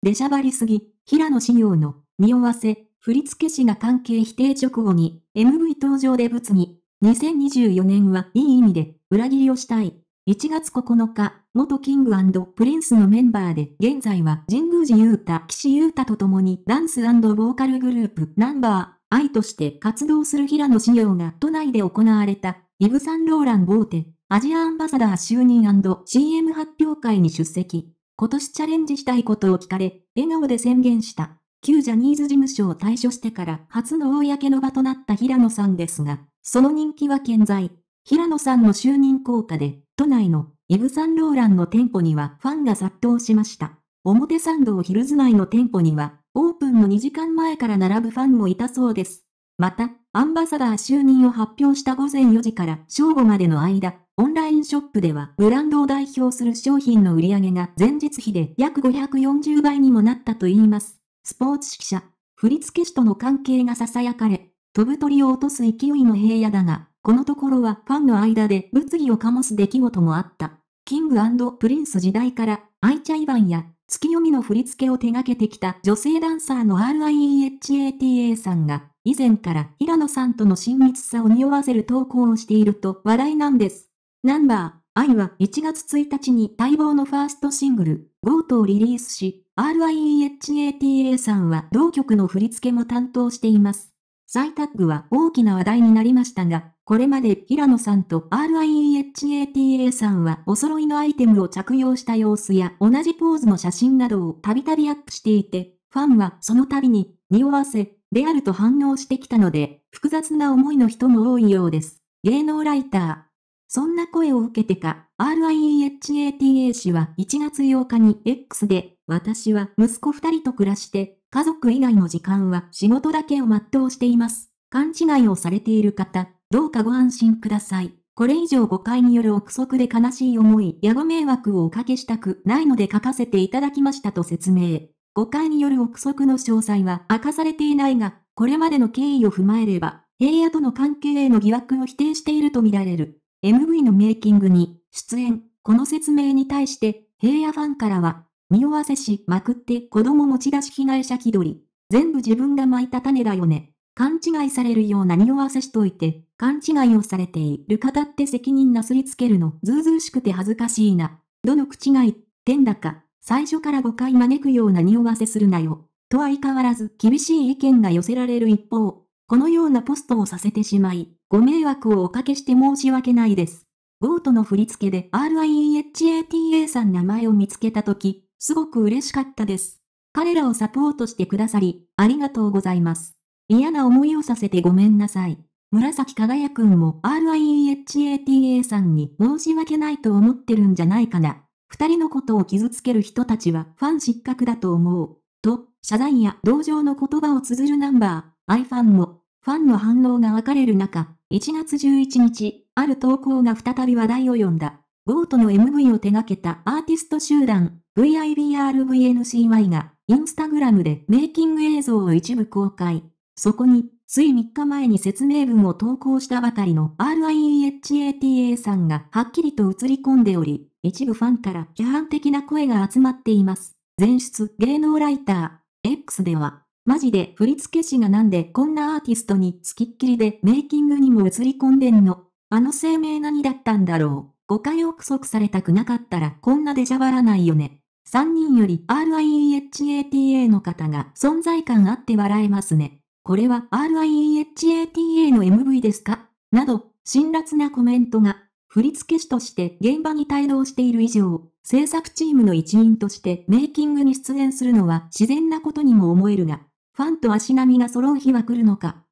出しゃばりすぎ、平野紫耀の、匂わせ、振付師が関係否定直後に、MV 登場で物議。2024年はいい意味で、裏切りをしたい。1月9日、元キングプリンスのメンバーで、現在は神宮寺優太、岸優太と共にダンスボーカルグループナンバー、愛として活動する平野紫耀が都内で行われた、イブ・サンローラン・ボーテ、アジアアンバサダー就任 &CM 発表会に出席。今年チャレンジしたいことを聞かれ、笑顔で宣言した。旧ジャニーズ事務所を退所してから初の公の場となった平野さんですが、その人気は健在。平野さんの就任効果で、都内のイブ・サンローランの店舗にはファンが殺到しました。表参道ヒルズ内の店舗には、オープンの2時間前から並ぶファンもいたそうです。また、アンバサダー就任を発表した午前4時から正午までの間、オンライン円ショップではブランドを代表する商品の売り上げが前日比で約540倍にもなったといいます。スポーツ指揮者、振付師との関係が囁かれ、飛ぶ鳥を落とす勢いの平野だが、このところはファンの間で物議を醸す出来事もあった。キングプリンス時代から、アイチャイバンや月読みの振り付けを手掛けてきた女性ダンサーの RIEHATA さんが、以前から平野さんとの親密さを匂わせる投稿をしていると話題なんです。ナンバー、愛は1月1日に待望のファーストシングル、ゴートをリリースし、RIEHATA さんは同曲の振り付けも担当しています。再タッグは大きな話題になりましたが、これまで平野さんと RIEHATA さんはお揃いのアイテムを着用した様子や同じポーズの写真などをたびたびアップしていて、ファンはその度に、匂わせ、であると反応してきたので、複雑な思いの人も多いようです。芸能ライター、そんな声を受けてか、RIEHATA 氏は1月8日に X で、私は息子二人と暮らして、家族以外の時間は仕事だけを全うしています。勘違いをされている方、どうかご安心ください。これ以上誤解による憶測で悲しい思いやご迷惑をおかけしたくないので書かせていただきましたと説明。誤解による憶測の詳細は明かされていないが、これまでの経緯を踏まえれば、平野との関係への疑惑を否定しているとみられる。MV のメイキングに出演、この説明に対して、平野ファンからは、匂わせしまくって子供持ち出し被害者気取り、全部自分が巻いた種だよね。勘違いされるような匂わせしといて、勘違いをされている方って責任なすりつけるのずうずうしくて恥ずかしいな。どの口が言ってんだか、最初から誤解招くような匂わせするなよ。と相変わらず厳しい意見が寄せられる一方、このようなポストをさせてしまい、ご迷惑をおかけして申し訳ないです。ゴートの振り付けで RIEHATA さん名前を見つけたとき、すごく嬉しかったです。彼らをサポートしてくださり、ありがとうございます。嫌な思いをさせてごめんなさい。紫輝くんも RIEHATA さんに申し訳ないと思ってるんじゃないかな。二人のことを傷つける人たちはファン失格だと思う。と、謝罪や同情の言葉を綴るナンバー、iFan も、ファンの反応が分かれる中、1月11日、ある投稿が再び話題を呼んだ。ゴートの MV を手掛けたアーティスト集団、VIBRVNCY が、インスタグラムでメイキング映像を一部公開。そこに、つい3日前に説明文を投稿したばかりの RIEHATA さんがはっきりと映り込んでおり、一部ファンから批判的な声が集まっています。前出芸能ライター、X では、マジで振付師がなんでこんなアーティストに付きっきりでメイキングにも映り込んでんの。あの声明何だったんだろう。誤解をそくされたくなかったらこんなでじゃばらないよね。3人より RIEHATA の方が存在感あって笑えますね。これは RIEHATA の MV ですかなど、辛辣なコメントが振付師として現場に帯同している以上、制作チームの一員としてメイキングに出演するのは自然なことにも思えるが、ファンと足並みが揃う日は来るのか。